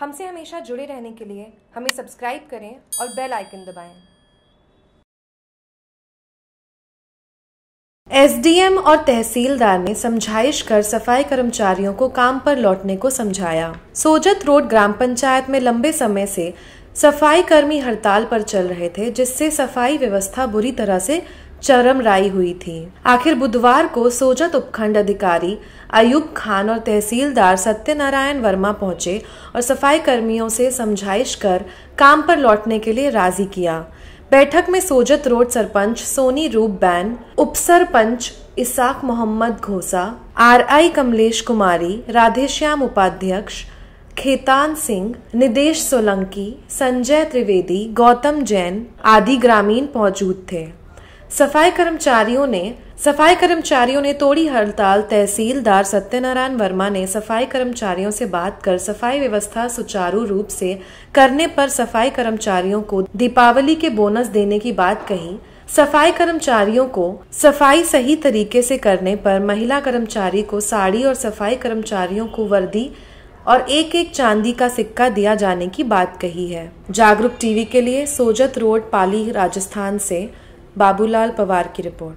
हमसे हमेशा जुड़े रहने के लिए हमें सब्सक्राइब करें और बेल आइकन दबाएं। एसडीएम और तहसीलदार ने समझाइश कर सफाई कर्मचारियों को काम पर लौटने को समझाया सोजत रोड ग्राम पंचायत में लंबे समय से सफाई कर्मी हड़ताल पर चल रहे थे जिससे सफाई व्यवस्था बुरी तरह से चरम राई हुई थी आखिर बुधवार को सोजत उपखंड अधिकारी अयुब खान और तहसीलदार सत्यनारायण वर्मा पहुंचे और सफाई कर्मियों से समझाइश कर काम पर लौटने के लिए राजी किया बैठक में सोजत रोड सरपंच सोनी रूप बैन उप सरपंच इसाक मोहम्मद घोसा आर आई कमलेश कुमारी राधेश्याम उपाध्यक्ष खेतान सिंह निदेश सोलंकी संजय त्रिवेदी गौतम जैन आदि ग्रामीण मौजूद थे सफाई कर्मचारियों ने सफाई कर्मचारियों ने तोड़ी हड़ताल तहसीलदार सत्यनारायण वर्मा ने सफाई कर्मचारियों से बात कर सफाई व्यवस्था सुचारू रूप से करने पर सफाई कर्मचारियों को दीपावली के बोनस देने की बात कही सफाई कर्मचारियों को सफाई सही तरीके से करने पर महिला कर्मचारी को साड़ी और सफाई कर्मचारियों को वर्दी और एक एक चांदी का सिक्का दिया जाने की बात कही है जागरूक टीवी के लिए सोजत रोड पाली राजस्थान से बाबूलाल पवार की रिपोर्ट